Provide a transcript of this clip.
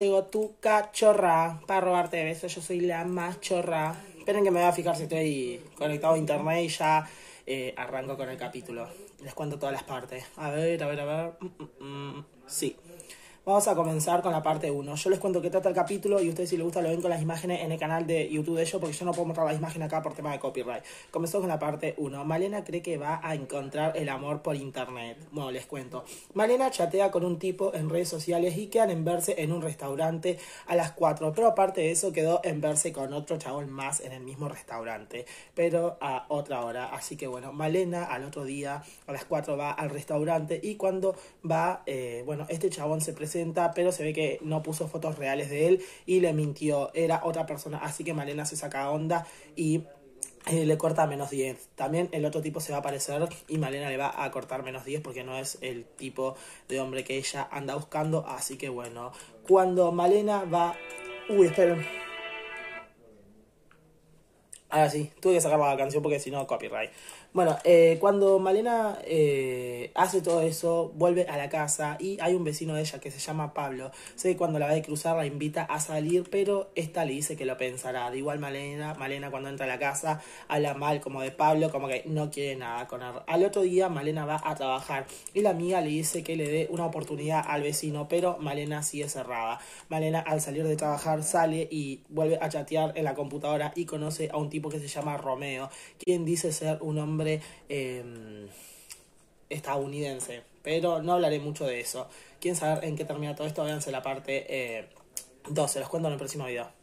digo, tu cachorra, para robarte besos, yo soy la más chorra. Esperen que me voy a fijar si estoy conectado a internet y ya eh, arranco con el capítulo. Les cuento todas las partes. A ver, a ver, a ver. Mm, mm, mm. Sí. Vamos a comenzar con la parte 1. Yo les cuento qué trata el capítulo y ustedes si les gusta lo ven con las imágenes en el canal de YouTube de ellos porque yo no puedo mostrar las imágenes acá por tema de copyright. Comenzamos con la parte 1. Malena cree que va a encontrar el amor por internet. Bueno, les cuento. Malena chatea con un tipo en redes sociales y quedan en verse en un restaurante a las 4, pero aparte de eso quedó en verse con otro chabón más en el mismo restaurante, pero a otra hora. Así que bueno, Malena al otro día a las 4 va al restaurante y cuando va, eh, bueno, este chabón se presenta pero se ve que no puso fotos reales de él y le mintió, era otra persona, así que Malena se saca onda y eh, le corta menos 10. También el otro tipo se va a aparecer y Malena le va a cortar menos 10 porque no es el tipo de hombre que ella anda buscando, así que bueno, cuando Malena va... Uy, esperen. Ah, sí, tuve que sacar la canción porque si no, copyright. Bueno, eh, cuando Malena eh, hace todo eso, vuelve a la casa y hay un vecino de ella que se llama Pablo. Sé que cuando la va a cruzar la invita a salir, pero esta le dice que lo pensará. De igual Malena, Malena cuando entra a la casa habla mal como de Pablo, como que no quiere nada con él. Al otro día Malena va a trabajar y la amiga le dice que le dé una oportunidad al vecino, pero Malena sigue cerrada. Malena al salir de trabajar sale y vuelve a chatear en la computadora y conoce a un tipo que se llama Romeo, quien dice ser un hombre em, estadounidense. Pero no hablaré mucho de eso. ¿Quién saber en qué termina todo esto, véanse la parte eh, se Los cuento en el próximo video.